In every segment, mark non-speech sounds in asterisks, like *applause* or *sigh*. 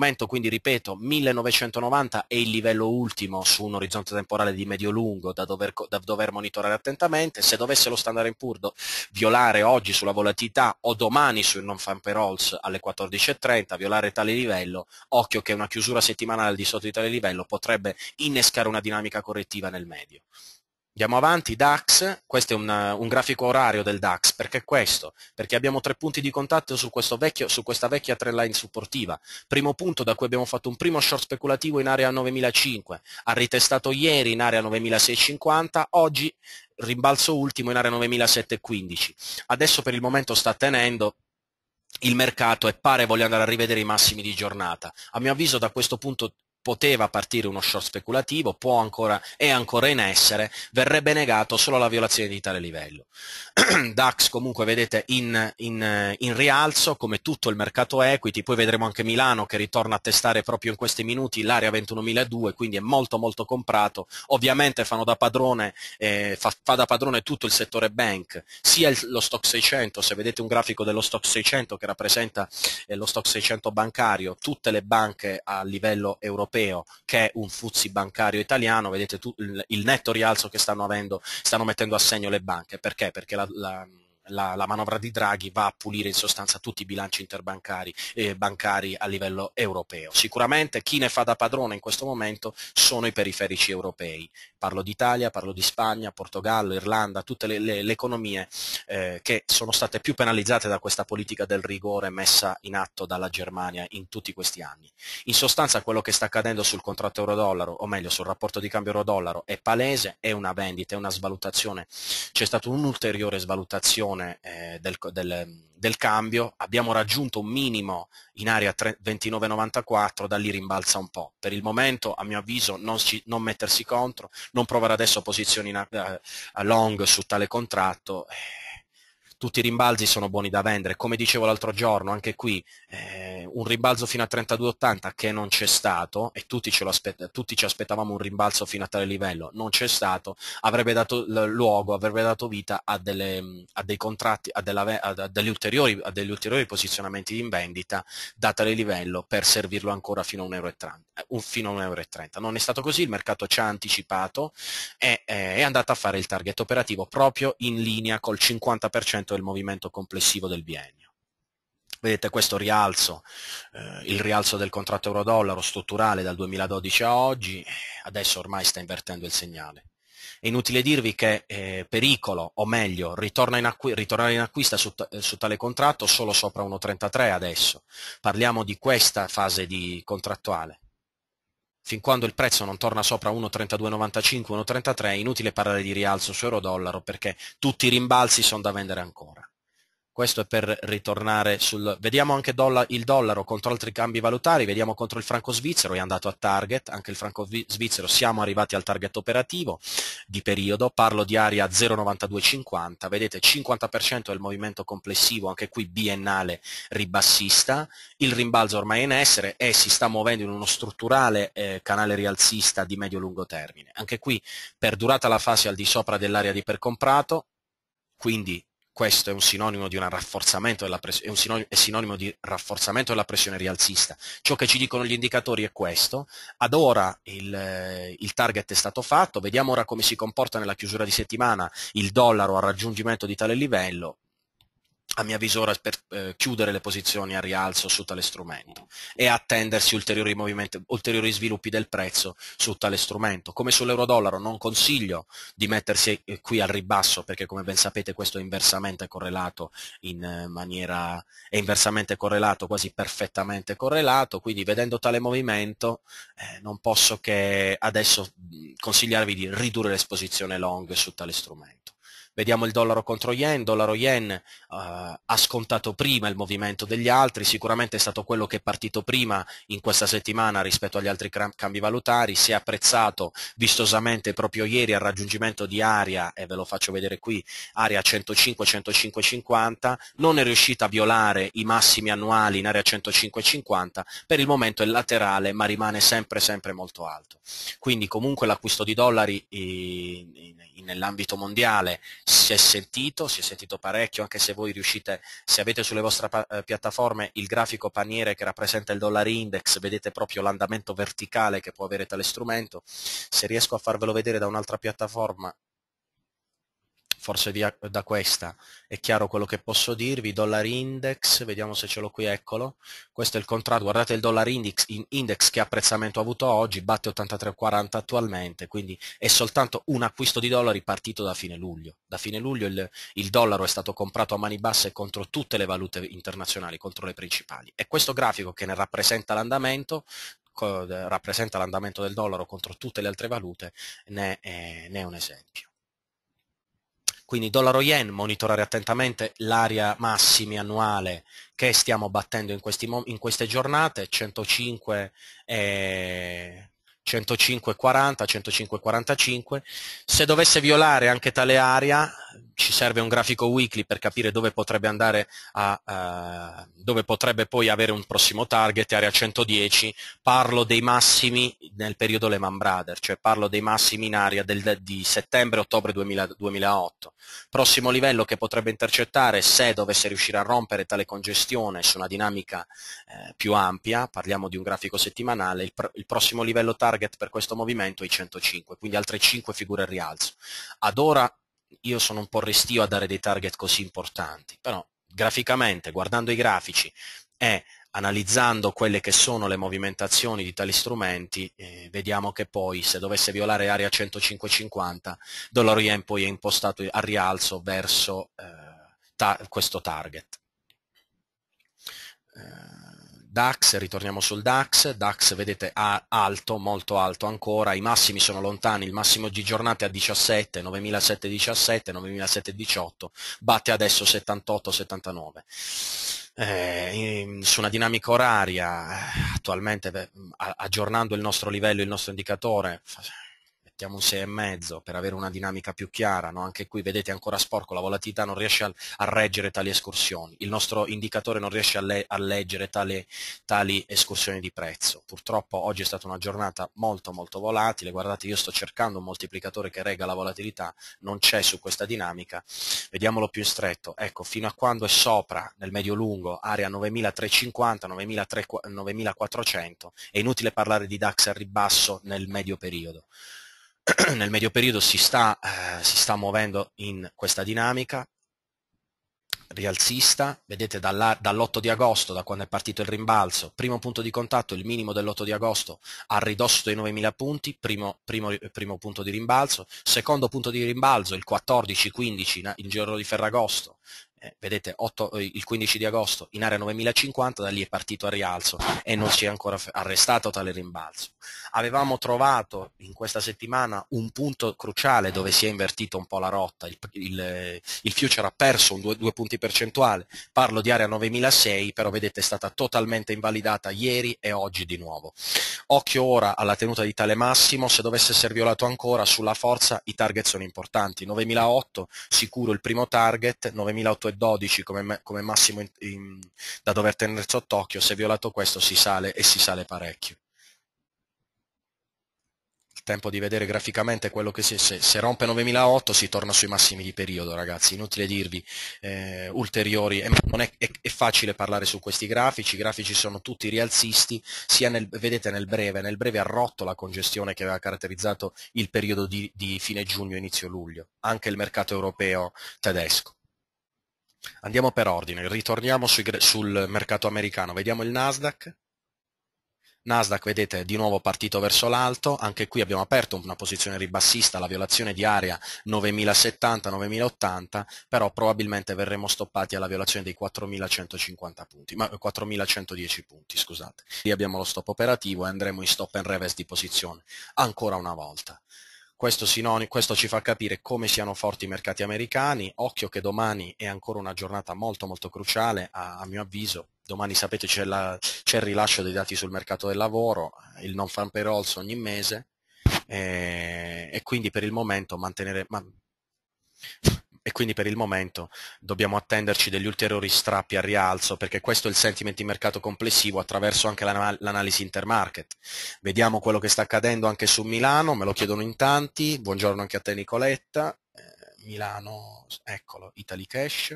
momento, quindi ripeto, 1990 è il livello ultimo su un orizzonte temporale di medio-lungo da dover, da dover monitorare attentamente. Se dovesse lo standard in purdo violare oggi sulla volatilità o domani sui non fan payrolls alle 14.30, violare tale livello, occhio che una chiusura settimanale al di sotto di tale livello potrebbe innescare una dinamica correttiva nel medio. Andiamo avanti, DAX, questo è una, un grafico orario del DAX, perché questo? Perché abbiamo tre punti di contatto su, vecchio, su questa vecchia tre line supportiva. Primo punto da cui abbiamo fatto un primo short speculativo in area 9005, ha ritestato ieri in area 9650, oggi rimbalzo ultimo in area 9715. Adesso per il momento sta tenendo, il mercato e pare voglia andare a rivedere i massimi di giornata. A mio avviso da questo punto poteva partire uno short speculativo, ancora, è ancora in essere, verrebbe negato solo la violazione di tale livello. *clears throat* DAX comunque vedete in, in, in, rialzo come tutto il mercato equity, poi vedremo anche Milano che ritorna a testare proprio in questi minuti l'area 21.002, quindi è molto molto comprato, ovviamente fanno da padrone, eh, fa, fa, da padrone tutto il settore bank, sia il, lo stock 600, se vedete un grafico dello stock 600 che rappresenta eh, lo stock 600 bancario, tutte le banche a livello europeo, europeo che un Fuzzi bancario italiano, vedete tu, il, il netto rialzo che stanno avendo, stanno mettendo a segno le banche, perché? Perché la, la la, la, manovra di Draghi va a pulire in sostanza tutti i bilanci interbancari eh, bancari a livello europeo. Sicuramente chi ne fa da padrone in questo momento sono i periferici europei. Parlo d'Italia, parlo di Spagna, Portogallo, Irlanda, tutte le, le, le economie eh, che sono state più penalizzate da questa politica del rigore messa in atto dalla Germania in tutti questi anni. In sostanza quello che sta accadendo sul contratto euro-dollaro, o meglio sul rapporto di cambio euro-dollaro, è palese, è una vendita, è una svalutazione. C'è stata un'ulteriore svalutazione correzione eh, del, del, del, cambio, abbiamo raggiunto un minimo in area 29,94, da lì rimbalza un po'. Per il momento, a mio avviso, non, ci, non mettersi contro, non provare adesso posizioni in, eh, long su tale contratto. Eh, tutti i rimbalzi sono buoni da vendere. Come dicevo l'altro giorno, anche qui eh, un rimbalzo fino a 32,80 che non c'è stato, e tutti, tutti, ci aspettavamo un rimbalzo fino a tale livello, non c'è stato, avrebbe dato luogo, avrebbe dato vita a, delle, a dei contratti, a, della, a, degli ulteriori, a, degli ulteriori, posizionamenti in vendita, da tale livello, per servirlo ancora fino a 1,30 euro. Eh, fino a 1,30 euro. Non è stato così, il mercato ci ha anticipato e eh, è andato a fare il target operativo proprio in linea col 50% rispetto al movimento complessivo del biennio. Vedete questo rialzo, eh, il rialzo del contratto euro-dollaro strutturale dal 2012 a oggi, adesso ormai sta invertendo il segnale. È inutile dirvi che eh, pericolo, o meglio, ritorna in ritornare in acquista su, su, tale contratto solo sopra 1,33 adesso. Parliamo di questa fase di contrattuale fin quando il prezzo non torna sopra 1,3295, 1,33 è inutile parlare di rialzo su euro-dollaro perché tutti i rimbalzi sono da vendere ancora questo è per ritornare sul... Vediamo anche dolla, il dollaro contro altri cambi valutari, vediamo contro il franco svizzero, è andato a target, anche il franco svizzero siamo arrivati al target operativo di periodo, parlo di area 0,9250, vedete 50% del movimento complessivo, anche qui biennale ribassista, il rimbalzo ormai è in essere e si sta muovendo in uno strutturale eh, canale rialzista di medio-lungo termine. Anche qui perdurata la fase al di sopra dell'area di percomprato, quindi questo è un sinonimo di, pres- è un sinonimo, è sinonimo di rafforzamento della pressione rialzista. Ciò che ci dicono gli indicatori è questo. Ad ora il, il, target è stato fatto, vediamo ora come si comporta nella chiusura di settimana il dollaro al raggiungimento di tale livello a mio avviso ora per eh, chiudere le posizioni a rialzo su tale strumento e attendersi ulteriori, ulteriori sviluppi del prezzo su tale strumento. Come sull'euro-dollaro non consiglio di mettersi eh, qui al ribasso perché come ben sapete questo è inversamente correlato in eh, maniera è inversamente correlato, quasi perfettamente correlato, quindi vedendo tale movimento eh, non posso che adesso consigliarvi di ridurre l'esposizione long su tale strumento. Vediamo il dollaro contro yen, dollaro yen eh, ha scontato prima il movimento degli altri, sicuramente è stato quello che è partito prima in questa settimana rispetto agli altri cambi valutari, si è apprezzato vistosamente proprio ieri al raggiungimento di area, e ve lo faccio vedere qui, area 105-105-50, non è riuscita a violare i massimi annuali in area 105-50, per il momento è laterale ma rimane sempre sempre molto alto. Quindi comunque l'acquisto di dollari nell'ambito mondiale si è sentito, si è sentito parecchio, anche se voi riuscite, se avete sulle vostre eh, piattaforme il grafico paniere che rappresenta il dollaro index, vedete proprio l'andamento verticale che può avere tale strumento, se riesco a farvelo vedere da un'altra piattaforma forse via da questa è chiaro quello che posso dirvi, dollar index, vediamo se ce l'ho qui, eccolo, questo è il contratto, guardate il dollar index, index, che apprezzamento ha avuto oggi, batte 83,40 attualmente, quindi è soltanto un acquisto di dollari partito da fine luglio, da fine luglio il, il dollaro è stato comprato a mani basse contro tutte le valute internazionali, contro le principali e questo grafico che ne rappresenta l'andamento rappresenta l'andamento del dollaro contro tutte le altre valute, ne è, ne è un esempio. Quindi dollaro yen, monitorare attentamente l'area massimi annuale che stiamo battendo in, questi, in queste giornate, 105 eh, 105,40, 105,45. Se dovesse violare anche tale area, ci serve un grafico weekly per capire dove potrebbe andare a, uh, dove potrebbe poi avere un prossimo target, area 110, parlo dei massimi nel periodo Lehman Brothers, cioè parlo dei massimi in area del, di settembre-ottobre 2008. Prossimo livello che potrebbe intercettare se dovesse riuscire a rompere tale congestione su una dinamica eh, più ampia, parliamo di un grafico settimanale, il, pr il prossimo livello target per questo movimento è i 105, quindi altre 5 figure al rialzo. Ad ora io sono un po' restio a dare dei target così importanti, però graficamente, guardando i grafici e analizzando quelle che sono le movimentazioni di tali strumenti, eh, vediamo che poi se dovesse violare area 105-50, dollaro yen poi è impostato a rialzo verso eh, ta questo target. Eh, DAX, ritorniamo sul DAX, DAX vedete alto, molto alto ancora, i massimi sono lontani, il massimo di giornate a 17, 9717, 9718, batte adesso 78, 79. Eh, su una dinamica oraria, eh, attualmente beh, aggiornando il nostro livello, il nostro indicatore, mettiamo un 6,5 per avere una dinamica più chiara, no? anche qui vedete ancora sporco, la volatilità non riesce a, a reggere tali escursioni, il nostro indicatore non riesce a, le, a leggere tale, tali escursioni di prezzo. Purtroppo oggi è stata una giornata molto molto volatile, guardate io sto cercando un moltiplicatore che regga la volatilità, non c'è su questa dinamica, vediamolo più in stretto, ecco fino a quando è sopra nel medio lungo area 9350, 9400, è inutile parlare di DAX a ribasso nel medio periodo. *clears throat* nel medio periodo si sta, eh, si sta muovendo in questa dinamica rialzista, vedete dall'8 di agosto, da quando è partito il rimbalzo, primo punto di contatto, il minimo dell'8 di agosto, a ridosso dei 9.000 punti, primo, primo, primo, punto di rimbalzo, secondo punto di rimbalzo, il 14-15 in, in giro di Ferragosto, eh, vedete 8, eh, il 15 di agosto in area 9050, da lì è partito a rialzo e non si è ancora arrestato tale rimbalzo. Avevamo trovato in questa settimana un punto cruciale dove si è invertito un po' la rotta, il, il, il future ha perso due, due punti percentuali, parlo di area 9006, però vedete è stata totalmente invalidata ieri e oggi di nuovo. Occhio ora alla tenuta di tale massimo, se dovesse essere violato ancora sulla forza i target sono importanti, 9008 sicuro il primo target, 9008 12 come, come massimo in, in, da dover tenere sott'occhio, se violato questo si sale e si sale parecchio. Il tempo di vedere graficamente quello che si, se, se rompe 9008 si torna sui massimi di periodo ragazzi, inutile dirvi eh, ulteriori, eh, è, è, è, facile parlare su questi grafici, i grafici sono tutti rialzisti, sia nel, vedete nel breve, nel breve ha rotto la congestione che aveva caratterizzato il periodo di, di fine giugno-inizio luglio, anche il mercato europeo tedesco. Andiamo per ordine, ritorniamo sui, sul mercato americano, vediamo il Nasdaq. Nasdaq vedete di nuovo partito verso l'alto, anche qui abbiamo aperto una posizione ribassista, la violazione di area 9070-9080, però probabilmente verremo stoppati alla violazione dei 4150 punti, ma 4110 punti, scusate. Qui abbiamo lo stop operativo e andremo in stop and reverse di posizione, ancora una volta. Questo, sinonimo, questo, ci fa capire come siano forti i mercati americani, occhio che domani è ancora una giornata molto molto cruciale a, a mio avviso, domani sapete c'è, la, c'è, il rilascio dei dati sul mercato del lavoro, il non farm payrolls ogni mese eh, e quindi per il momento mantenere... Ma, e quindi per il momento dobbiamo attenderci degli ulteriori strappi al rialzo perché questo è il sentiment di mercato complessivo attraverso anche l'analisi intermarket. Vediamo quello che sta accadendo anche su Milano, me lo chiedono in tanti, buongiorno anche a te Nicoletta, eh, Milano, eccolo, Italy Cash,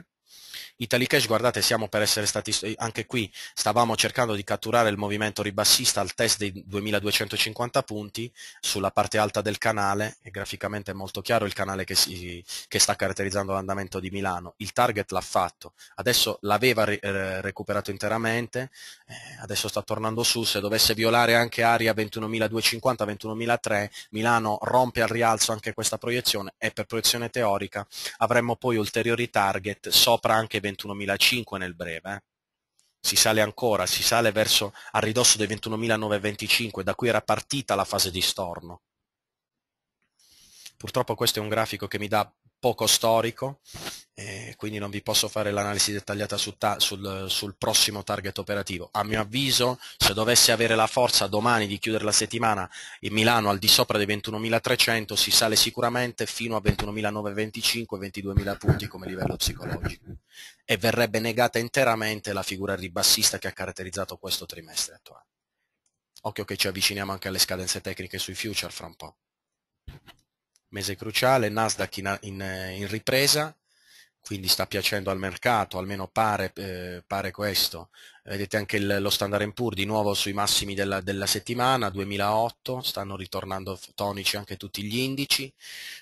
Cash, guardate, siamo per essere stati, anche qui stavamo cercando di catturare il movimento ribassista al test dei 2250 punti sulla parte alta del canale, e graficamente è molto chiaro il canale che, si, che sta caratterizzando l'andamento di Milano, il target l'ha fatto, adesso l'aveva eh, recuperato interamente, eh, adesso sta tornando su, se dovesse violare anche aria 21.250-21.003, Milano rompe al rialzo anche questa proiezione e per proiezione teorica avremmo poi ulteriori target sopra sopra anche 21.005 nel breve. Eh. Si sale ancora, si sale verso a ridosso dei 21.925, da cui era partita la fase di storno. Purtroppo questo è un grafico che mi dà poco storico, eh, quindi non vi posso fare l'analisi dettagliata su sul, sul, prossimo target operativo. A mio avviso, se dovesse avere la forza domani di chiudere la settimana in Milano al di sopra dei 21.300, si sale sicuramente fino a 21.925-22.000 punti come livello psicologico e verrebbe negata interamente la figura ribassista che ha caratterizzato questo trimestre attuale. Occhio che ci avviciniamo anche alle scadenze tecniche sui future fra un po' mese cruciale, Nasdaq in, in, in ripresa, quindi sta piacendo al mercato, almeno pare, eh, pare questo. Vedete anche il, lo Standard Poor's di nuovo sui massimi della, della, settimana, 2008, stanno ritornando tonici anche tutti gli indici.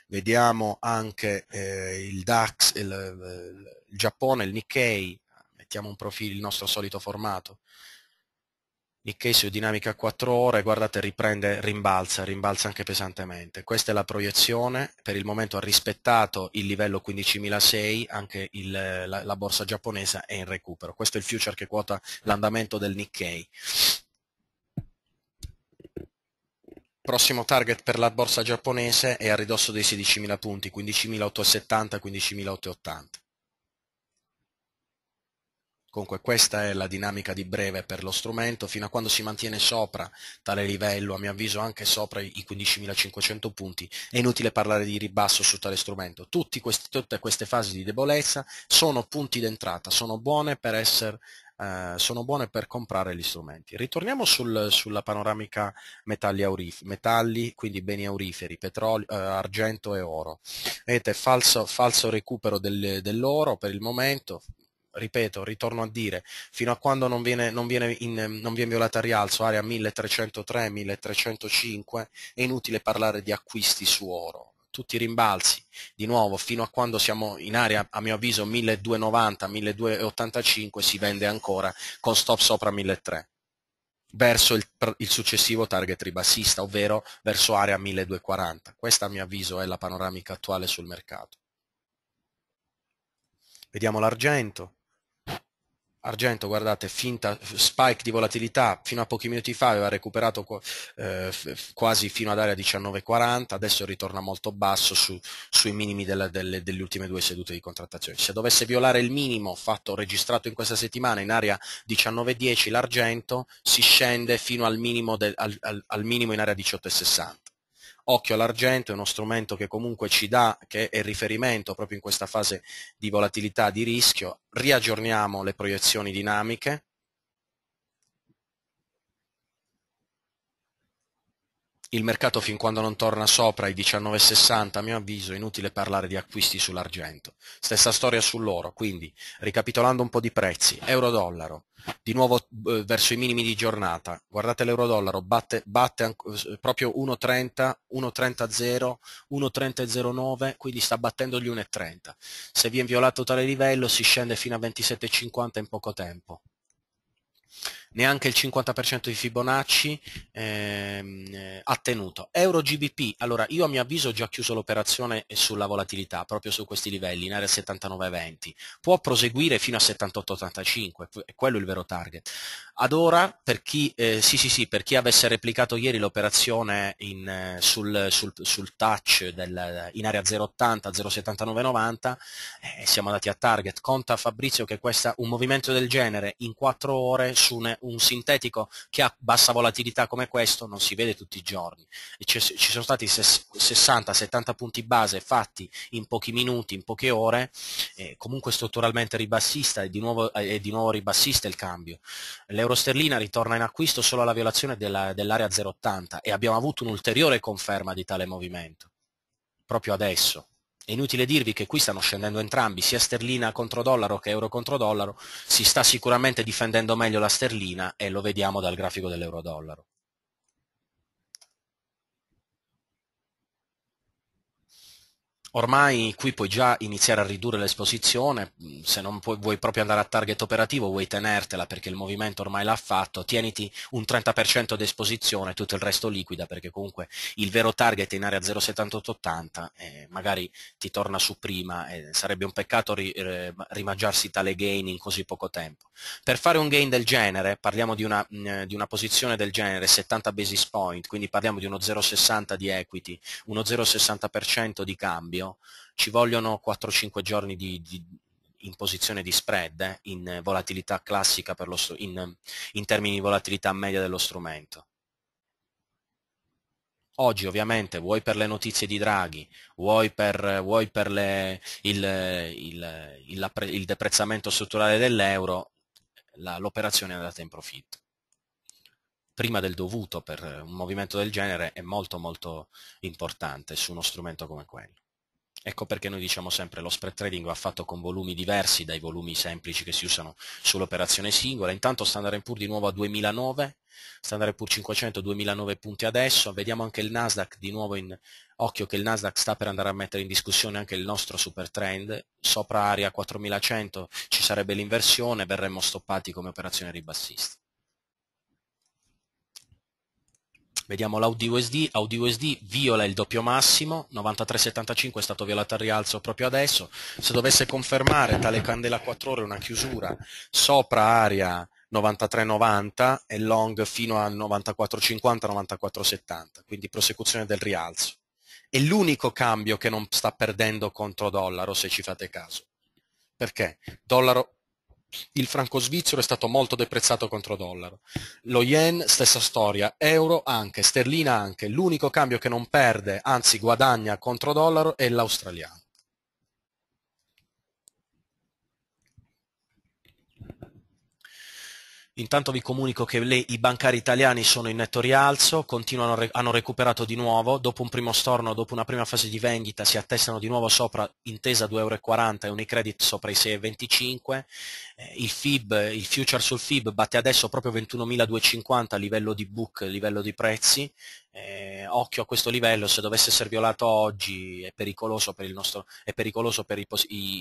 Vediamo anche eh, il DAX, il, il, Giappone, il Nikkei, mettiamo profilo, il nostro solito formato, Nikkei su dinamica 4 ore, guardate riprende, rimbalza, rimbalza anche pesantemente. Questa è la proiezione, per il momento ha rispettato il livello 15.006, anche il, la, la, borsa giapponese è in recupero. Questo è il future che quota l'andamento del Nikkei. Prossimo target per la borsa giapponese è a ridosso dei 16.000 punti, 15.870, 15.880. Comunque questa è la dinamica di breve per lo strumento, fino a quando si mantiene sopra tale livello, a mio avviso anche sopra i 15.500 punti, è inutile parlare di ribasso su tale strumento. Questi, tutte queste fasi di debolezza sono punti d'entrata, sono buone per essere Uh, sono buone per comprare gli strumenti. Ritorniamo sul, sulla panoramica metalli, aurif- metalli, quindi beni auriferi, petrolio, uh, argento e oro. Vedete, falso, falso recupero del, dell'oro per il momento, ripeto, ritorno a dire, fino a quando non viene, non viene, in, non viene violata a rialzo area 1303-1305 è inutile parlare di acquisti su oro tutti i rimbalzi, di nuovo fino a quando siamo in area a mio avviso 1290-1285 si vende ancora con stop sopra 1300 verso il, il, successivo target ribassista, ovvero verso area 1240. Questa a mio avviso è la panoramica attuale sul mercato. Vediamo l'argento argento, guardate, finta, spike di volatilità, fino a pochi minuti fa aveva recuperato eh, quasi fino ad area 19,40, adesso ritorna molto basso su, sui minimi della, delle, delle, ultime due sedute di contrattazione. Se dovesse violare il minimo fatto, registrato in questa settimana in area 19,10 l'argento, si scende fino al minimo, del, al, al, al minimo in area 18,60 occhio all'argento, è uno strumento che comunque ci dà, che è riferimento proprio in questa fase di volatilità, di rischio, riaggiorniamo le proiezioni dinamiche, il mercato fin quando non torna sopra i 19,60 a mio avviso è inutile parlare di acquisti sull'argento. Stessa storia sull'oro, quindi ricapitolando un po' di prezzi, euro-dollaro, di nuovo eh, verso i minimi di giornata, guardate l'euro-dollaro, batte, batte eh, proprio 1,30, 1,30,0, 1,30,09, quindi sta battendo gli 1,30. Se viene violato tale livello si scende fino a 27,50 in poco tempo neanche il 50% di Fibonacci ehm, eh, ha tenuto. Euro GBP, allora io a mio avviso ho già chiuso l'operazione sulla volatilità, proprio su questi livelli, in area 79,20, può proseguire fino a 78,85, è quello il vero target. Ad ora, per chi, eh, sì, sì, sì, per chi avesse replicato ieri l'operazione in, eh, sul, sul, sul, touch del, in area 0,80, 0,79,90, eh, siamo andati a target. Conta Fabrizio che questa, un movimento del genere in 4 ore su un sintetico che ha bassa volatilità come questo non si vede tutti i giorni. ci sono stati 60-70 punti base fatti in pochi minuti, in poche ore, comunque strutturalmente ribassista e di, nuovo, e di nuovo ribassista il cambio. L'euro sterlina ritorna in acquisto solo alla violazione della, dell'area 0,80 e abbiamo avuto un'ulteriore conferma di tale movimento, proprio adesso è inutile dirvi che qui stanno scendendo entrambi, sia sterlina contro dollaro che euro contro dollaro, si sta sicuramente difendendo meglio la sterlina e lo vediamo dal grafico dell'euro dollaro. Ormai qui puoi già iniziare a ridurre l'esposizione, mm, se non puoi, vuoi proprio andare a target operativo vuoi tenertela perché il movimento ormai l'ha fatto, tieniti un 30% di esposizione, tutto il resto liquida perché comunque il vero target è in area 0,7880 e magari ti torna su prima e sarebbe un peccato ri, eh, rimangiarsi tale gain in così poco tempo. Per fare un gain del genere, parliamo di una, mm, di una posizione del genere, 70 basis point, quindi parliamo di uno 0,60 di equity, uno 0,60% di cambio, esempio, ci vogliono 4-5 giorni di, di, in posizione di spread, eh, in volatilità classica, per lo, in, in termini di volatilità media dello strumento. Oggi ovviamente vuoi per le notizie di Draghi, vuoi per, vuoi per le, il, il, il, il, deprezzamento strutturale dell'euro, l'operazione è andata in profitto. Prima del dovuto per un movimento del genere è molto molto importante su uno strumento come quello. Ecco perché noi diciamo sempre lo spread trading va fatto con volumi diversi dai volumi semplici che si usano sull'operazione singola. Intanto Standard Poor's di nuovo a 2009, Standard Poor's 500 2009 punti adesso, vediamo anche il Nasdaq di nuovo in occhio che il Nasdaq sta per andare a mettere in discussione anche il nostro super trend, sopra area 4100 ci sarebbe l'inversione, verremmo stoppati come operazione ribassista. Vediamo l'Audi USD, Audi USD viola il doppio massimo, 93,75 è stato violato al rialzo proprio adesso, se dovesse confermare tale candela 4 ore una chiusura sopra aria 93,90 e long fino a 94,50-94,70, quindi prosecuzione del rialzo. È l'unico cambio che non sta perdendo contro dollaro, se ci fate caso. Perché? Dollaro il franco svizzero è stato molto deprezzato contro dollaro. Lo yen stessa storia, euro anche, sterlina anche, l'unico cambio che non perde, anzi guadagna contro dollaro è l'australiano. Intanto vi comunico che le, i bancari italiani sono in netto rialzo, continuano, hanno recuperato di nuovo, dopo un primo storno, dopo una prima fase di vendita si attestano di nuovo sopra Intesa 2,40 euro e Unicredit sopra i 6,25, eh, il, FIB, il future sul FIB batte adesso proprio 21.250 a livello di book, a livello di prezzi, eh, occhio a questo livello, se dovesse essere violato oggi è pericoloso per, nostro, è pericoloso per i,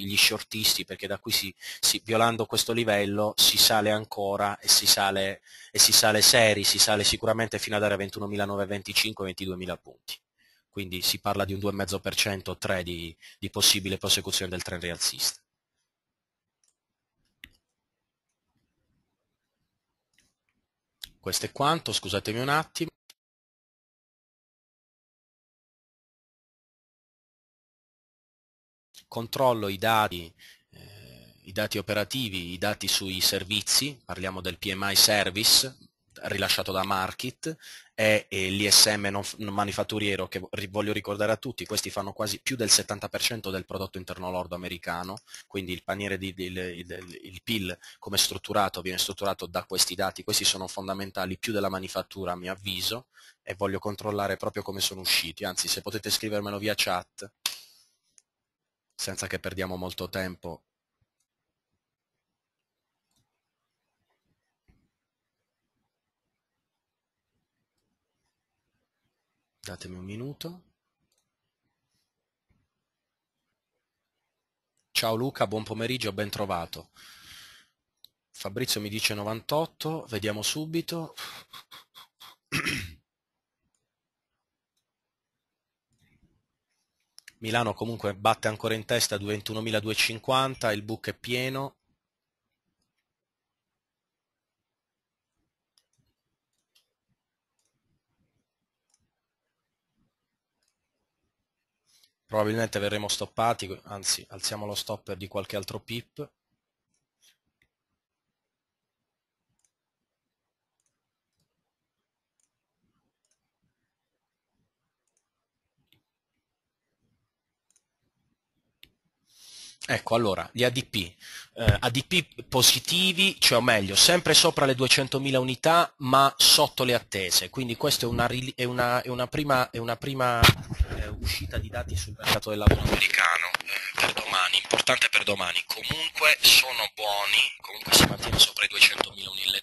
gli shortisti perché da qui si, si, violando questo livello si sale ancora e si sale, e si sale seri, si sale sicuramente fino ad arrivare a 21.925-22.000 punti quindi si parla di un 2,5% o 3% di, di, possibile prosecuzione del trend rialzista. Questo è quanto, scusatemi un attimo. controllo i dati, eh, i dati operativi, i dati sui servizi, parliamo del PMI Service rilasciato da Market e, e l'ISM non, non manifatturiero che voglio ricordare a tutti, questi fanno quasi più del 70% del prodotto interno lordo americano, quindi il paniere di, il, il, il PIL come strutturato viene strutturato da questi dati, questi sono fondamentali più della manifattura a mio avviso e voglio controllare proprio come sono usciti, anzi se potete scrivermelo via chat senza che perdiamo molto tempo datemi un minuto. Ciao Luca, buon pomeriggio, ben trovato. Fabrizio mi dice 98, vediamo subito. Milano comunque batte ancora in testa 21.250, il book è pieno. Probabilmente verremo stoppati, anzi alziamo lo stopper di qualche altro pip. Ecco, allora, gli ADP, eh, ADP positivi, cioè o meglio, sempre sopra le 200.000 unità ma sotto le attese, quindi questa è una, è una, è una prima, è una prima eh, uscita di dati sul mercato del lavoro americano eh, per domani, importante per domani, comunque sono buoni, comunque si mantiene sopra le 200.000 unità,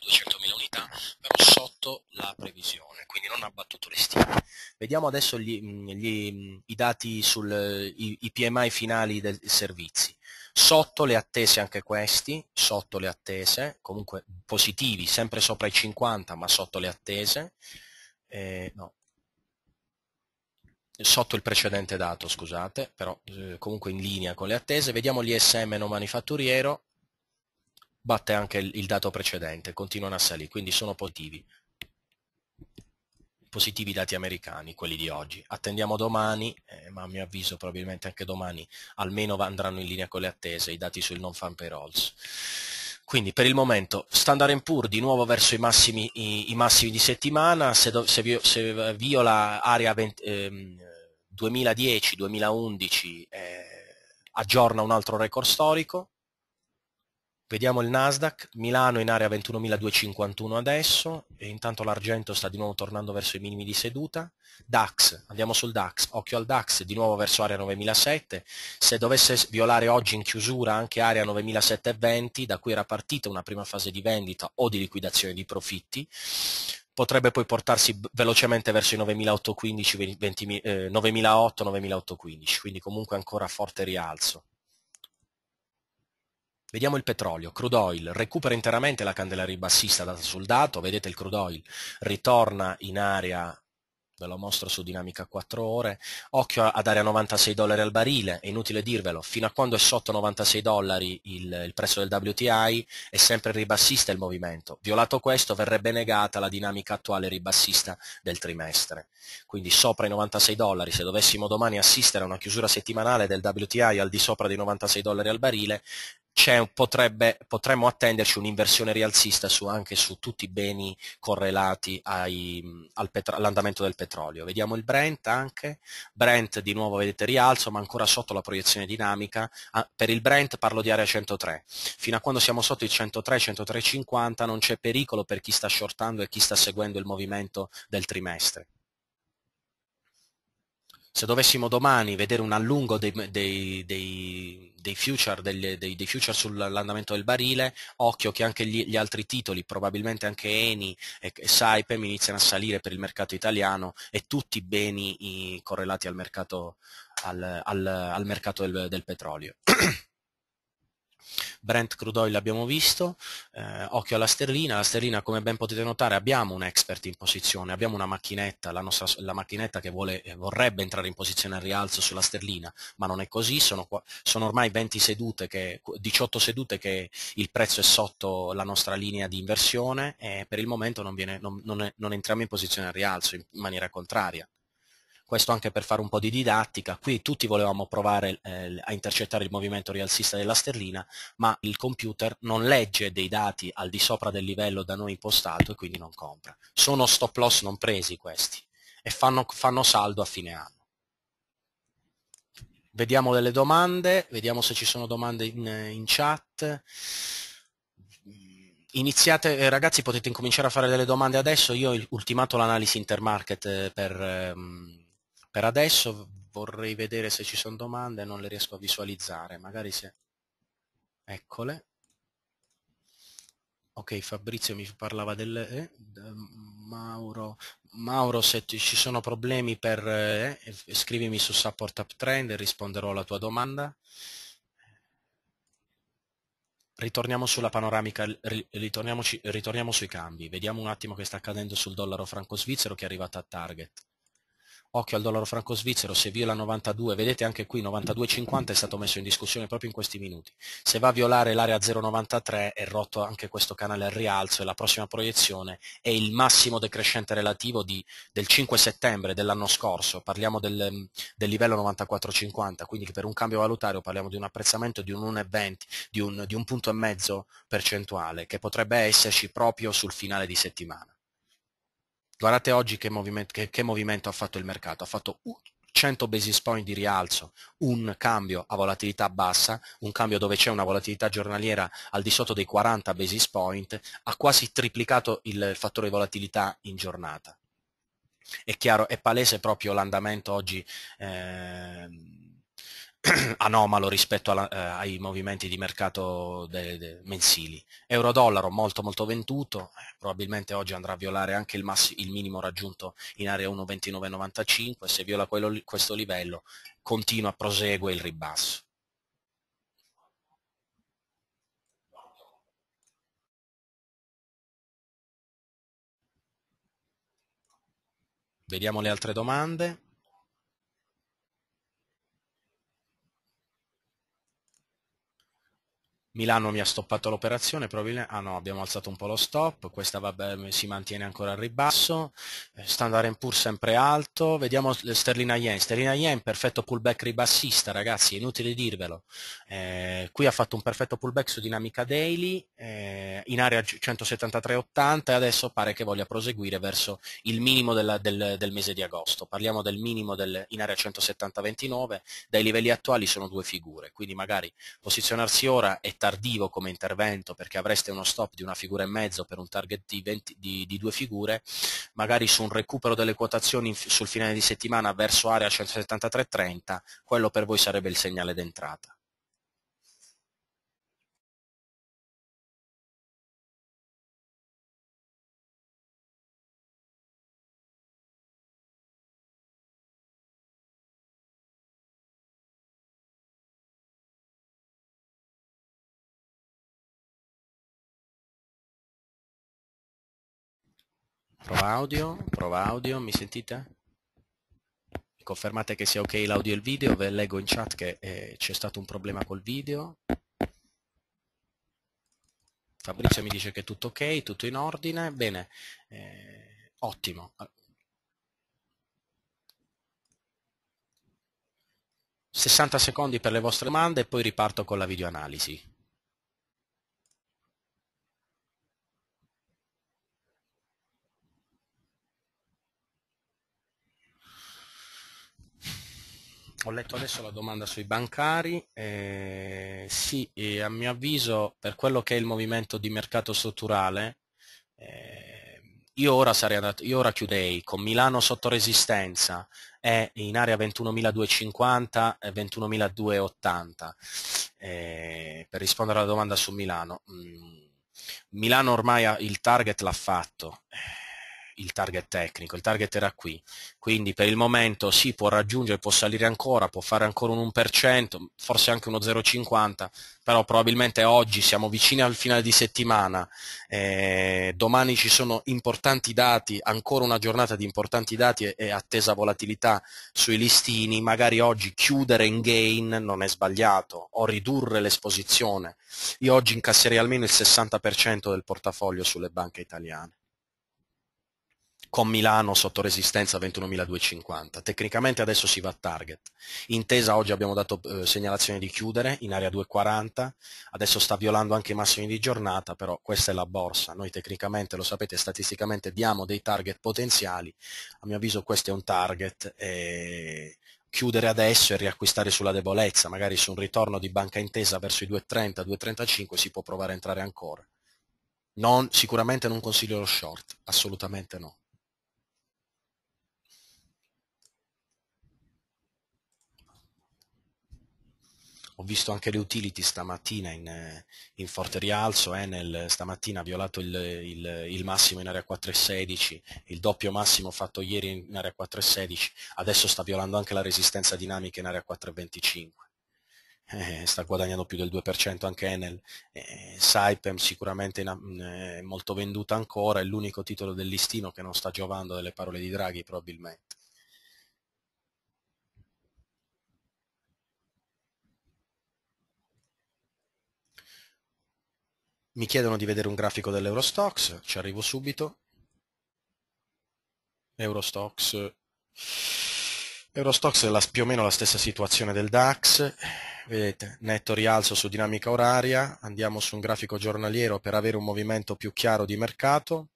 possibilità, però sotto la previsione, quindi non ha battuto le stime. Vediamo adesso gli, mm, gli, mm, i dati sui PMI finali dei servizi. Sotto le attese anche questi, sotto le attese, comunque positivi, sempre sopra i 50 ma sotto le attese. Eh, no, sotto il precedente dato, scusate, però eh, comunque in linea con le attese. Vediamo gli SM non manifatturiero, batte anche il, il dato precedente, continuano a salire, quindi sono positivi. Positivi dati americani, quelli di oggi. Attendiamo domani, eh, ma a mio avviso probabilmente anche domani almeno andranno in linea con le attese i dati sul non fan payrolls. Quindi per il momento Standard Poor's di nuovo verso i massimi, i, i massimi di settimana, se, do, se, se viola area eh, 2010-2011 eh, aggiorna un altro record storico, Vediamo il Nasdaq, Milano in area 21.251 adesso, e intanto l'argento sta di nuovo tornando verso i minimi di seduta. DAX, andiamo sul DAX, occhio al DAX, di nuovo verso area 9.007, se dovesse violare oggi in chiusura anche area 9.720, da cui era partita una prima fase di vendita o di liquidazione di profitti, potrebbe poi portarsi velocemente verso i 9.815, 20, eh, 9.800, 9.815, quindi comunque ancora forte rialzo. Vediamo il petrolio, crude oil, recupera interamente la candela ribassista data sul dato, vedete il crude oil ritorna in area ve lo mostro su dinamica 4 ore, occhio ad area 96 dollari al barile, è inutile dirvelo, fino a quando è sotto 96 dollari il, il, prezzo del WTI è sempre ribassista il movimento, violato questo verrebbe negata la dinamica attuale ribassista del trimestre, quindi sopra i 96 dollari, se dovessimo domani assistere a una chiusura settimanale del WTI al di sopra dei 96 dollari al barile, un, potrebbe, potremmo attenderci un'inversione rialzista su, anche su tutti i beni correlati ai, al petro, all'andamento del petrolio. Vediamo il Brent anche, Brent di nuovo vedete rialzo ma ancora sotto la proiezione dinamica, ah, per il Brent parlo di area 103, fino a quando siamo sotto il 103, 103,50 non c'è pericolo per chi sta shortando e chi sta seguendo il movimento del trimestre se dovessimo domani vedere un allungo dei, dei, dei, dei future, delle, dei, dei future sull'andamento del barile, occhio che anche gli, gli altri titoli, probabilmente anche Eni e, e, Saipem iniziano a salire per il mercato italiano e tutti i beni i, correlati al mercato, al, al, al mercato del, del petrolio. *clears throat* Brent crude oil l'abbiamo visto, eh, occhio alla sterlina, la sterlina come ben potete notare abbiamo un expert in posizione, abbiamo una macchinetta, la, nostra, la macchinetta che vuole, eh, vorrebbe entrare in posizione al rialzo sulla sterlina, ma non è così, sono, sono ormai 20 sedute che, 18 sedute che il prezzo è sotto la nostra linea di inversione e per il momento non, viene, non, non, è, non entriamo in posizione al rialzo in maniera contraria questo anche per fare un po' di didattica, qui tutti volevamo provare eh, a intercettare il movimento rialzista della sterlina, ma il computer non legge dei dati al di sopra del livello da noi impostato e quindi non compra. Sono stop loss non presi questi e fanno, fanno saldo a fine anno. Vediamo delle domande, vediamo se ci sono domande in, in chat iniziate, eh, ragazzi potete incominciare a fare delle domande adesso, io ho ultimato l'analisi intermarket eh, per, ehm, per adesso vorrei vedere se ci sono domande, non le riesco a visualizzare, magari se... Eccole. Ok, Fabrizio mi parlava del... Eh, Mauro, Mauro, se ci sono problemi per... Eh, eh scrivimi su Support Uptrend e risponderò alla tua domanda. Ritorniamo sulla panoramica, ritorniamo sui cambi, vediamo un attimo che sta accadendo sul dollaro franco svizzero che è arrivato a target occhio al dollaro franco svizzero, se viola 92, vedete anche qui 92,50 è stato messo in discussione proprio in questi minuti, se va a violare l'area 0,93 è rotto anche questo canale al rialzo e la prossima proiezione è il massimo decrescente relativo di, del 5 settembre dell'anno scorso, parliamo del, del livello 94,50, quindi per un cambio valutario parliamo di un apprezzamento di un 1,20, di un, di un punto e mezzo percentuale che potrebbe esserci proprio sul finale di settimana. Guardate oggi che movimento, che, che movimento ha fatto il mercato, ha fatto 100 basis point di rialzo, un cambio a volatilità bassa, un cambio dove c'è una volatilità giornaliera al di sotto dei 40 basis point, ha quasi triplicato il fattore volatilità in giornata. È chiaro, è palese proprio l'andamento oggi eh, *clears throat* anomalo rispetto alla, eh, ai movimenti di mercato de, de mensili. Euro-dollaro molto molto venduto, eh, probabilmente oggi andrà a violare anche il, mass- il minimo raggiunto in area 1,2995, se viola quello, questo livello continua, prosegue il ribasso. Vediamo le altre domande. Milano mi ha stoppato l'operazione, probabilmente, ah no, abbiamo alzato un po' lo stop, questa vabbè, si mantiene ancora al ribasso, eh, Standard Poor's sempre alto, vediamo sterlina yen, sterlina yen perfetto pullback ribassista ragazzi, è inutile dirvelo, eh, qui ha fatto un perfetto pullback su dinamica daily, eh, in area 173,80 e adesso pare che voglia proseguire verso il minimo della, del, del, mese di agosto, parliamo del minimo del, in area 170,29, dai livelli attuali sono due figure, quindi magari posizionarsi ora e tardivo come intervento perché avreste uno stop di una figura e mezzo per un target di, 20, di, di due figure, magari su un recupero delle quotazioni sul finale di settimana verso area 173-30, quello per voi sarebbe il segnale d'entrata. Prova audio, prova audio, mi sentite? confermate che sia ok l'audio e il video, ve leggo in chat che eh, c'è stato un problema col video. Fabrizio mi dice che è tutto ok, tutto in ordine, bene, eh, ottimo. 60 secondi per le vostre domande e poi riparto con la videoanalisi. ho letto adesso la domanda sui bancari, eh, sì, a mio avviso per quello che è il movimento di mercato strutturale, eh, io, ora andato, io ora chiuderei con Milano sotto resistenza è in area 21.250 e 21.280 eh, per rispondere alla domanda su Milano. Mm, Milano ormai il target l'ha fatto, eh, il target tecnico, il target era qui, quindi per il momento si sì, può raggiungere, può salire ancora, può fare ancora un 1%, forse anche uno 0,50, però probabilmente oggi siamo vicini al finale di settimana, eh, domani ci sono importanti dati, ancora una giornata di importanti dati e, e attesa volatilità sui listini, magari oggi chiudere in gain non è sbagliato o ridurre l'esposizione, io oggi incasserei almeno il 60% del portafoglio sulle banche italiane con Milano sotto resistenza 21.250. Tecnicamente adesso si va a target. Intesa oggi abbiamo dato eh, segnalazione di chiudere in area 2.40, adesso sta violando anche i massimi di giornata, però questa è la borsa. Noi tecnicamente, lo sapete, statisticamente diamo dei target potenziali, a mio avviso questo è un target. E chiudere adesso e riacquistare sulla debolezza, magari su un ritorno di banca intesa verso i 2.30, 2.35 si può provare a entrare ancora. Non, sicuramente non consiglio lo short, assolutamente no. ho visto anche le utility stamattina in, eh, in forte rialzo, Enel eh, stamattina ha violato il, il, il massimo in area 4,16, il doppio massimo fatto ieri in area 4,16, adesso sta violando anche la resistenza dinamica in area 4,25. Eh, sta guadagnando più del 2% anche Enel, eh, Saipem sicuramente mm, eh, è eh, molto venduta ancora, è l'unico titolo del listino che non sta giovando delle parole di Draghi probabilmente. Mi chiedono di vedere un grafico dell'Eurostox, ci arrivo subito. Eurostox. Eurostox è la, più o meno la stessa situazione del DAX, vedete, netto rialzo su dinamica oraria, andiamo su un grafico giornaliero per avere un movimento più chiaro di mercato,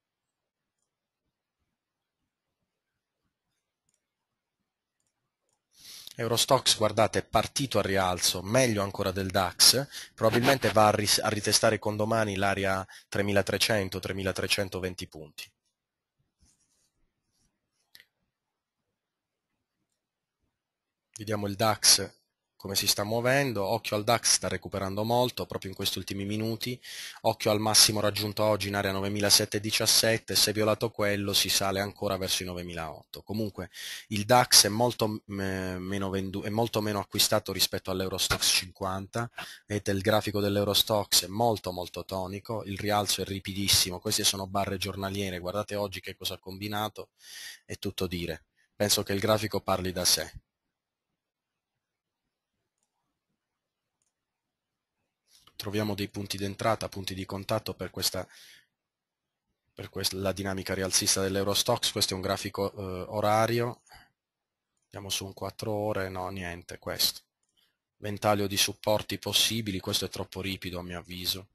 Eurostox, guardate, è partito al rialzo, meglio ancora del DAX, probabilmente va a, ris- a ritestare con domani l'area 3300-3320 punti. Vediamo il DAX come si sta muovendo, occhio al DAX sta recuperando molto proprio in questi ultimi minuti, occhio al massimo raggiunto oggi in area 9717, se violato quello si sale ancora verso i 9008. Comunque il DAX è molto, meno, vendu- è molto meno acquistato rispetto all'Eurostox 50, vedete il grafico dell'Eurostox è molto molto tonico, il rialzo è ripidissimo, queste sono barre giornaliere, guardate oggi che cosa ha combinato, è tutto dire. Penso che il grafico parli da sé. troviamo dei punti d'entrata, punti di contatto per questa per questa, la dinamica rialzista dell'Eurostox, questo è un grafico eh, orario, andiamo su un 4 ore, no niente, questo. Ventaglio di supporti possibili, questo è troppo ripido a mio avviso.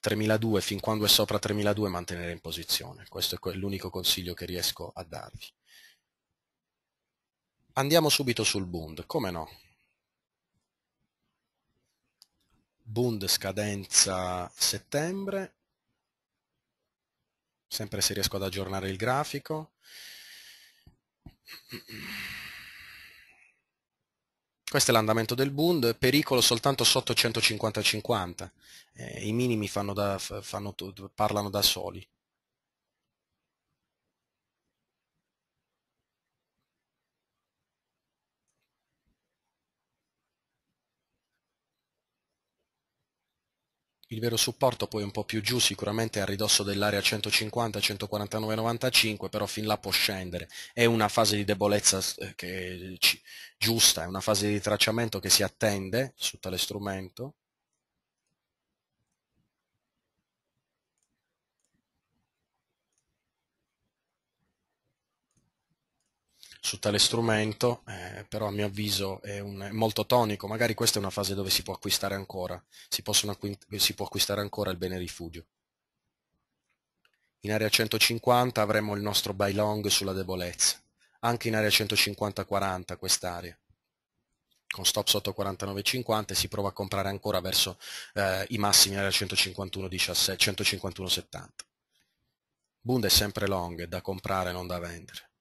3002, fin quando è sopra 3002 mantenere in posizione, questo è l'unico consiglio che riesco a darvi. Andiamo subito sul Bund, come no? Bund scadenza settembre, sempre se riesco ad aggiornare il grafico. Questo è l'andamento del Bund, pericolo soltanto sotto 150-50, eh, i minimi fanno da, fanno, parlano da soli. il vero supporto poi un po' più giù sicuramente è a ridosso dell'area 150 149 95 però fin là può scendere è una fase di debolezza eh, che, giusta è una fase di tracciamento che si attende su tale strumento su tale strumento, eh, però a mio avviso è, un, è, molto tonico, magari questa è una fase dove si può acquistare ancora, si, possono, si può acquistare ancora il bene rifugio. In area 150 avremo il nostro buy long sulla debolezza, anche in area 150-40 quest'area con stop sotto 49,50 si prova a comprare ancora verso eh, i massimi era 151,70. Bund è sempre long, è da comprare non da vendere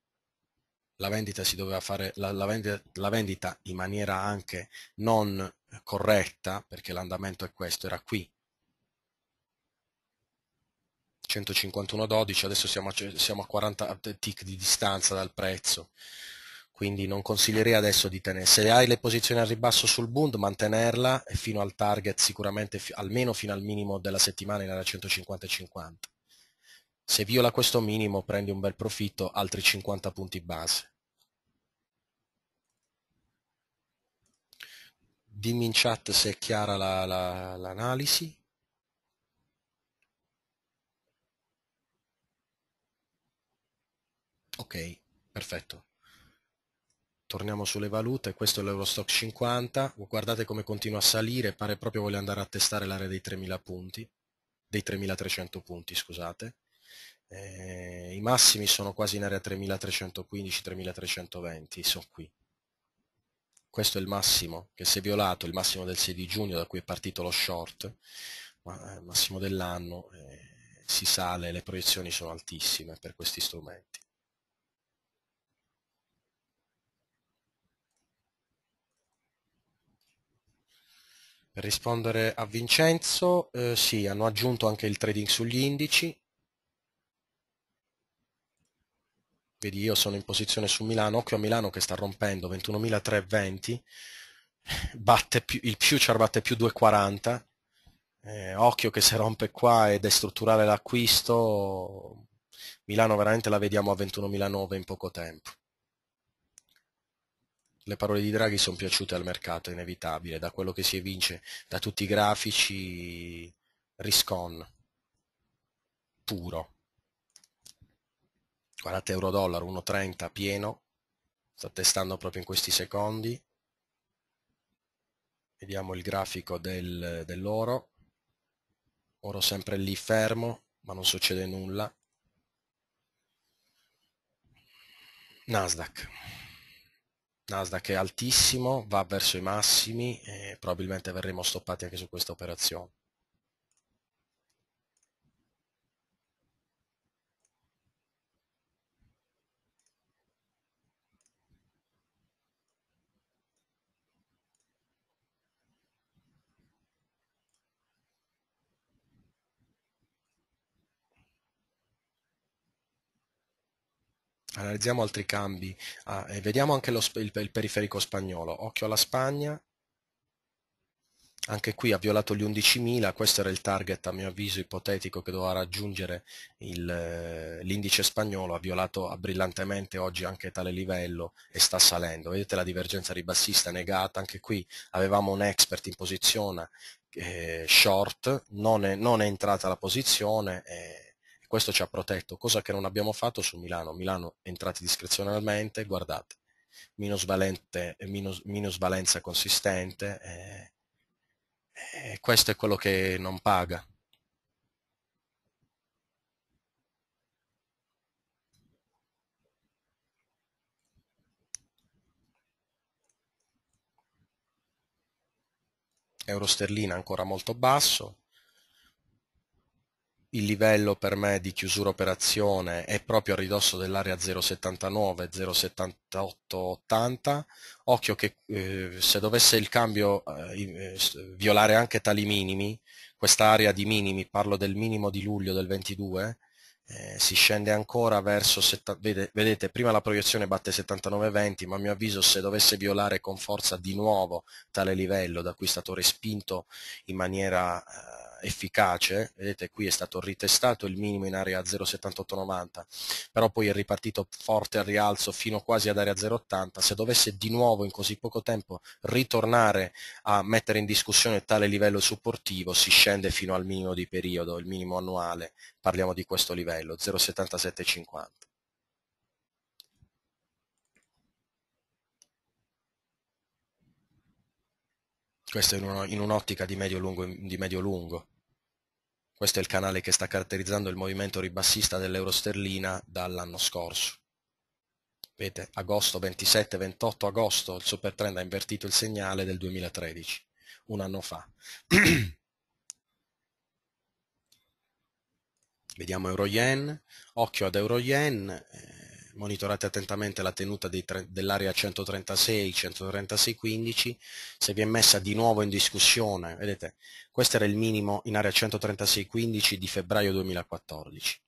la vendita si doveva fare la, la, vendita, la vendita in maniera anche non corretta, perché l'andamento è questo, era qui, 151,12, adesso siamo a, siamo a 40 tick di distanza dal prezzo, quindi non consiglierei adesso di tenere. Se hai le posizioni al ribasso sul Bund, mantenerla fino al target sicuramente, almeno fino al minimo della settimana in area 150,50. Se viola questo minimo prendi un bel profitto, altri 50 punti base. Dimmi in chat se è chiara l'analisi. La, l'analisi. ok, perfetto. Torniamo sulle valute, questo è l'Eurostock 50, guardate come continua a salire, pare proprio voglia andare a testare l'area dei 3000 punti, dei 3300 punti, scusate eh, i massimi sono quasi in area 3315-3320, sono qui. Questo è il massimo che si è violato, il massimo del 6 di giugno da cui è partito lo short, ma eh, il massimo dell'anno eh, si sale, le proiezioni sono altissime per questi strumenti. Per rispondere a Vincenzo, eh, sì, hanno aggiunto anche il trading sugli indici, vedi io sono in posizione su Milano, occhio a Milano che sta rompendo, 21.320, batte più, il future batte più 2.40, eh, occhio che se rompe qua ed è strutturale l'acquisto, Milano veramente la vediamo a 21.900 in poco tempo. Le parole di Draghi sono piaciute al mercato, è inevitabile, da quello che si evince da tutti i grafici, riscon puro guardate euro dollaro 1.30 pieno sta testando proprio in questi secondi vediamo il grafico del, dell'oro oro sempre lì fermo ma non succede nulla Nasdaq Nasdaq è altissimo va verso i massimi e probabilmente verremo stoppati anche su questa operazione analizziamo altri cambi ah, e vediamo anche lo, il, il periferico spagnolo. Occhio alla Spagna, anche qui ha violato gli 11.000, questo era il target a mio avviso ipotetico che doveva raggiungere eh, l'indice spagnolo, ha violato brillantemente oggi anche tale livello e sta salendo, vedete la divergenza ribassista negata, anche qui avevamo un expert in posizione eh, short, non è, non è, entrata la posizione, eh, questo ci ha protetto, cosa che non abbiamo fatto su Milano. Milano entrati discrezionalmente, guardate, minus, valente, eh, minus, minus valenza consistente. Eh, eh, questo è quello che non paga. euro sterlina ancora molto basso, il livello per me di chiusura operazione è proprio a ridosso dell'area 0,79, 0,78, 80. Occhio che eh, se dovesse il cambio eh, eh violare anche tali minimi, questa area di minimi, parlo del minimo di luglio del 22, eh, si scende ancora verso, setta, vede, vedete, prima la proiezione batte 79,20, ma a mio avviso se dovesse violare con forza di nuovo tale livello da cui è stato respinto in maniera eh, efficace, vedete qui è stato ritestato il minimo in area 0,7890, però poi è ripartito forte al rialzo fino quasi ad area 0,80, se dovesse di nuovo in così poco tempo ritornare a mettere in discussione tale livello supportivo, si scende fino al minimo di periodo, il minimo annuale, parliamo di questo livello, 0,7750. questo in, un'ottica di medio-lungo medio questo è il canale che sta caratterizzando il movimento ribassista dell'euro sterlina dall'anno scorso. Vedete, agosto 27-28 agosto il super trend ha invertito il segnale del 2013, un anno fa. *clears throat* Vediamo euro yen, occhio ad euro yen, eh, monitorate attentamente la tenuta dell'area 136, 136, 15, se vi è messa di nuovo in discussione, vedete, questo era il minimo in area 136, 15 di febbraio 2014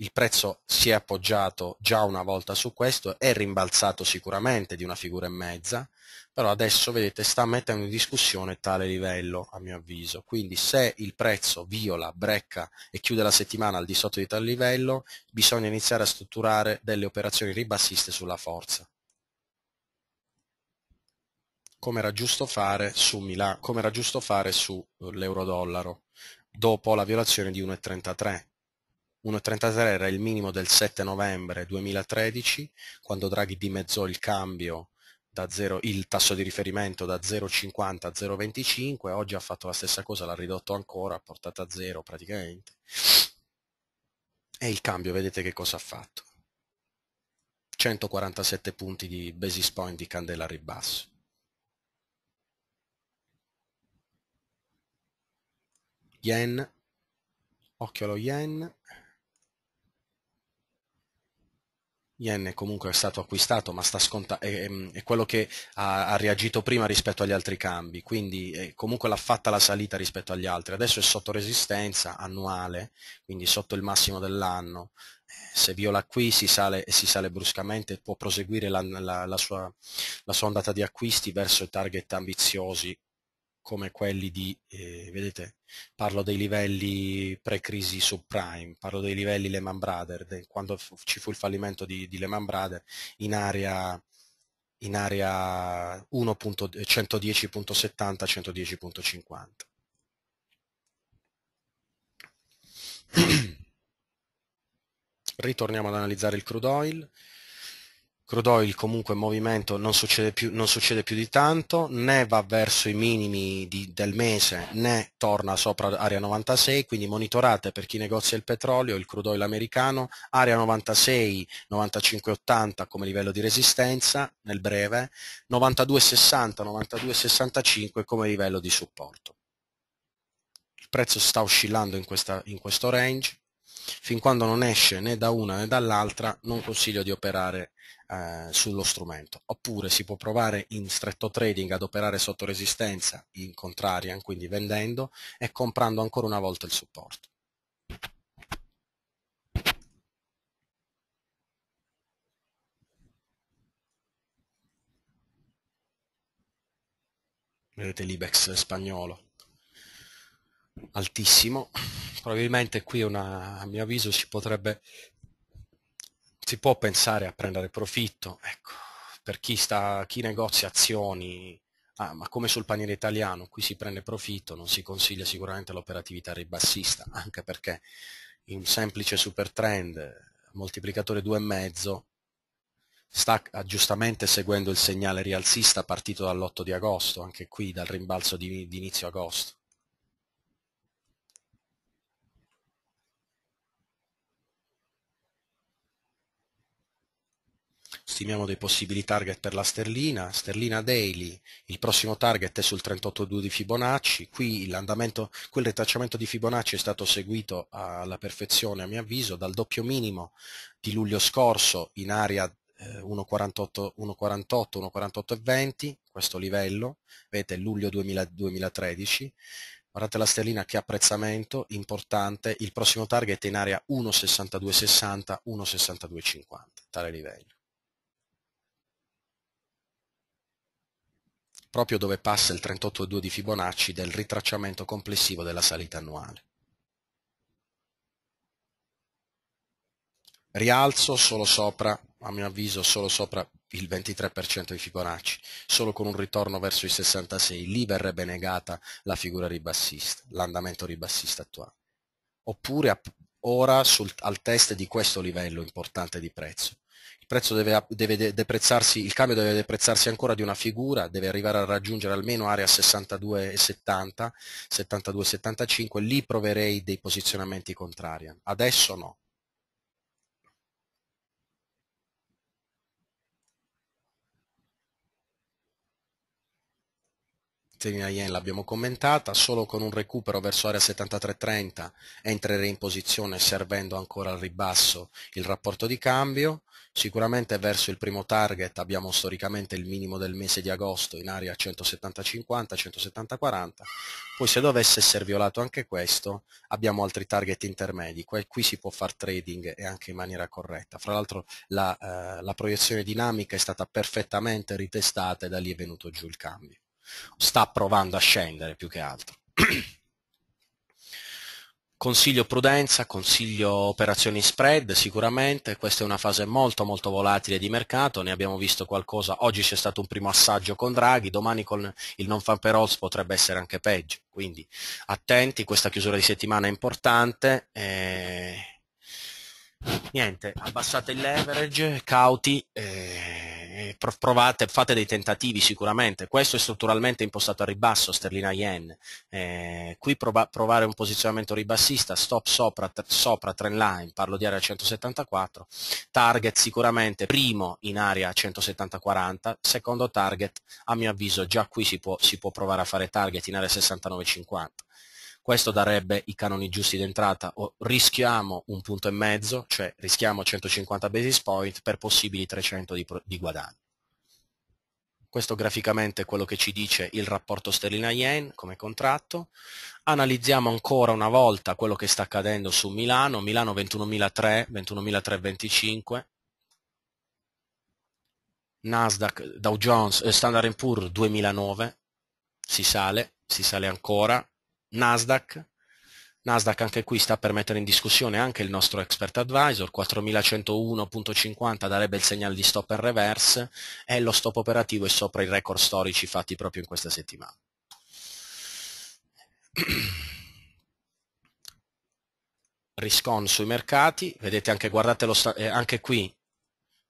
il prezzo si è appoggiato già una volta su questo, è rimbalzato sicuramente di una figura e mezza, però adesso vedete sta mettendo in discussione tale livello a mio avviso, quindi se il prezzo viola, brecca e chiude la settimana al di sotto di tale livello bisogna iniziare a strutturare delle operazioni ribassiste sulla forza come era giusto fare su Milan, come era giusto fare sull'euro eh, dollaro dopo la violazione di 1,33 1,33 era il minimo del 7 novembre 2013, quando Draghi dimezzò il cambio da zero, il tasso di riferimento da 0,50 a 0,25, oggi ha fatto la stessa cosa, l'ha ridotto ancora, ha portato a zero praticamente. E il cambio, vedete che cosa ha fatto. 147 punti di basis point di candela a ribasso. Yen, occhio allo yen, Yen comunque stato acquistato ma sconta- è, mm, è, quello che ha, ha, reagito prima rispetto agli altri cambi, quindi eh, comunque l'ha fatta la salita rispetto agli altri, adesso è sotto resistenza annuale, quindi sotto il massimo dell'anno, eh, se viola qui si sale, si sale bruscamente può proseguire la, la, la, sua, la sua ondata di acquisti verso target ambiziosi come quelli di, eh, vedete, parlo dei livelli pre-crisi subprime, parlo dei livelli Lehman Brothers, de, quando fu, ci fu il fallimento di, di Lehman Brothers in area, in area 1.110.70-110.50. *clears throat* Ritorniamo ad analizzare il crude oil crude oil comunque in movimento non succede, più, non succede più, di tanto, né va verso i minimi di, del mese né torna sopra area 96, quindi monitorate per chi negozia il petrolio, il crude oil americano, area 96, 95,80 come livello di resistenza nel breve, 92,60, 92,65 come livello di supporto. Il prezzo sta oscillando in, questa, in questo range, fin quando non esce né da una né dall'altra non consiglio di operare eh, sullo strumento. Oppure si può provare in stretto trading ad operare sotto resistenza in contrarian quindi vendendo e comprando ancora una volta il supporto. Vedete l'Ibex spagnolo altissimo, probabilmente qui una, a mio avviso si potrebbe si può pensare a prendere profitto, ecco, per chi, sta, chi negozia azioni, ah, ma come sul paniere italiano, qui si prende profitto, non si consiglia sicuramente l'operatività ribassista, *laughs* anche perché un semplice super trend moltiplicatore 2,5 sta giustamente seguendo il segnale rialzista partito dall'8 di agosto, anche qui dal rimbalzo di, di inizio agosto. stimiamo dei possibili target per la sterlina, sterlina daily, il prossimo target è sul 38.2 di Fibonacci, qui l'andamento, quel ritracciamento di Fibonacci è stato seguito alla perfezione a mio avviso dal doppio minimo di luglio scorso in area 1,48, 1,48, 1,48,20, questo livello, vedete luglio 2000, 2013, guardate la sterlina che apprezzamento importante, il prossimo target è in area 1,62,60, 1,62,50, tale livello. proprio dove passa il 38,2 di Fibonacci del ritracciamento complessivo della salita annuale. Rialzo solo sopra, a mio avviso, solo sopra il 23% di Fibonacci, solo con un ritorno verso i 66, lì verrebbe negata la figura ribassista, l'andamento ribassista attuale. Oppure ora sul, al test di questo livello importante di prezzo, prezzo deve, deve deprezzarsi, il cambio deve deprezzarsi ancora di una figura, deve arrivare a raggiungere almeno area 62,70, 72,75, lì proverei dei posizionamenti contrari. Adesso no. Termina Yen l'abbiamo commentata, solo con un recupero verso area 73.30 entrerei in posizione servendo ancora al ribasso il rapporto di cambio, Sicuramente verso il primo target abbiamo storicamente il minimo del mese di agosto in area 170-50, 170-40, poi se dovesse essere violato anche questo abbiamo altri target intermedi, qui si può fare trading e anche in maniera corretta. Fra l'altro la, eh, la proiezione dinamica è stata perfettamente ritestata e da lì è venuto giù il cambio. Sta provando a scendere più che altro. *clears throat* Consiglio prudenza, consiglio operazioni spread sicuramente, questa è una fase molto molto volatile di mercato, ne abbiamo visto qualcosa, oggi c'è stato un primo assaggio con Draghi, domani con il non fan per payrolls potrebbe essere anche peggio, quindi attenti, questa chiusura di settimana è importante, eh, niente, abbassate il leverage, cauti, eh, provate, fate dei tentativi sicuramente, questo è strutturalmente impostato a ribasso sterlina yen, eh, qui prova provare un posizionamento ribassista, stop sopra, sopra trend line, parlo di area 174, target sicuramente primo in area 170-40, secondo target a mio avviso già qui si può, si può provare a fare target in area 69-50 questo darebbe i canoni giusti d'entrata o rischiamo un punto e mezzo, cioè rischiamo 150 basis point per possibili 300 di, di guadagno. Questo graficamente è quello che ci dice il rapporto sterlina-yen come contratto. Analizziamo ancora una volta quello che sta accadendo su Milano, Milano 21.003, 21.325, Nasdaq, Dow Jones, eh, Standard Poor's 2009, si sale, si sale ancora, Nasdaq, Nasdaq anche qui sta per mettere in discussione anche il nostro expert advisor, 4101.50 darebbe il segnale di stop and reverse e lo stop operativo è sopra i record storici fatti proprio in questa settimana. Riscon sui mercati, vedete anche, guardate lo, eh, anche qui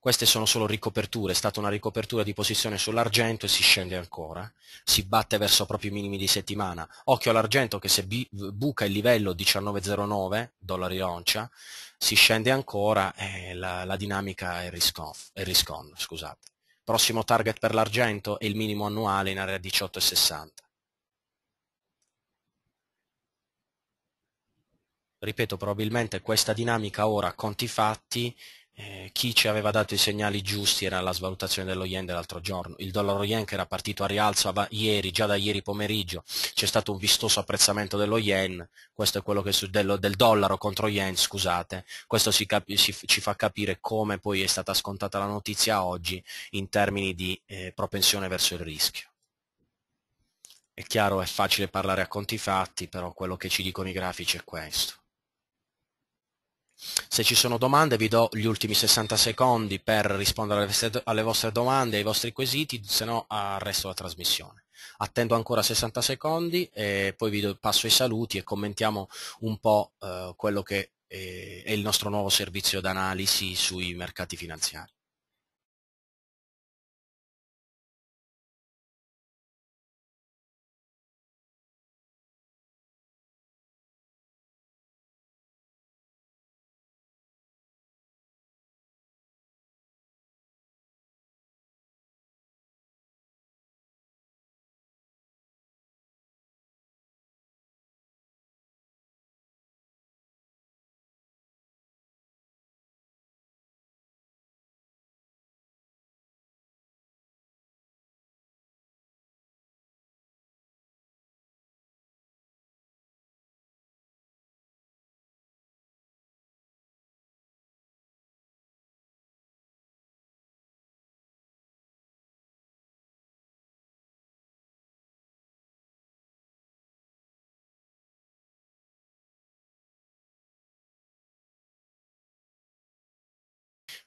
queste sono solo ricoperture, è stata una ricopertura di posizione sull'argento e si scende ancora, si batte verso proprio i minimi di settimana. Occhio all'argento che se buca il livello 19,09 dollari l'oncia, si scende ancora e la, la dinamica è risk-on. Scusate. Prossimo target per l'argento è il minimo annuale in area 18,60. Ripeto, probabilmente questa dinamica ora, conti fatti, eh, chi ci aveva dato i segnali giusti era la svalutazione dello yen dell'altro giorno, il dollaro yen che era partito a rialzo ieri, già da ieri pomeriggio, c'è stato un vistoso apprezzamento dello yen, questo è quello che su, dello, del dollaro contro yen, scusate, questo si capi, si, ci fa capire come poi è stata scontata la notizia oggi in termini di eh, propensione verso il rischio. È chiaro, è facile parlare a conti fatti, però quello che ci dicono i grafici è questo. Se ci sono domande vi do gli ultimi 60 secondi per rispondere alle vostre domande, ai vostri quesiti, se no arresto la trasmissione. Attendo ancora 60 secondi e poi vi passo i saluti e commentiamo un po' eh, quello che eh, è il nostro nuovo servizio d'analisi sui mercati finanziari.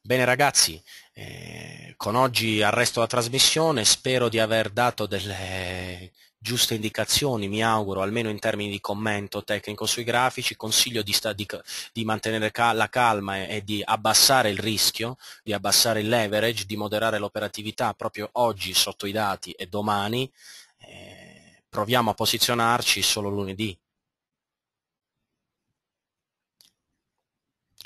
Bene ragazzi, eh, con oggi arresto la trasmissione, spero di aver dato delle giuste indicazioni, mi auguro, almeno in termini di commento tecnico sui grafici, consiglio di, sta, di, di mantenere cal- la calma e, e, di abbassare il rischio, di abbassare il leverage, di moderare l'operatività proprio oggi sotto i dati e domani. Eh, proviamo a posizionarci solo lunedì.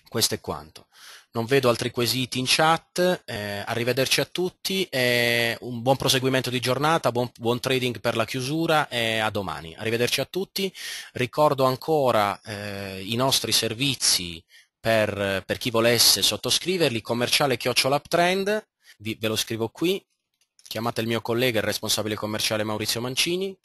Questo è quanto non vedo altri quesiti in chat, eh, arrivederci a tutti, eh, un buon proseguimento di giornata, buon, buon, trading per la chiusura e a domani. Arrivederci a tutti, ricordo ancora eh, i nostri servizi per, per, chi volesse sottoscriverli, commerciale chiocciolaptrend, ve lo scrivo qui, chiamate il mio collega, il responsabile commerciale Maurizio Mancini,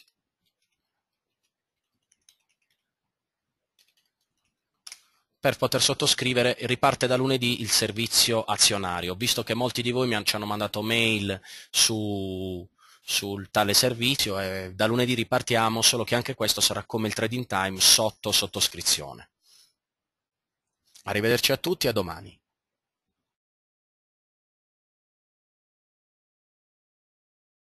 per poter sottoscrivere riparte da lunedì il servizio azionario. Visto che molti di voi mi ci hanno mandato mail su, sul tale servizio e da lunedì ripartiamo, solo che anche questo sarà come il trading time sotto sottoscrizione. Arrivederci a tutti e a domani.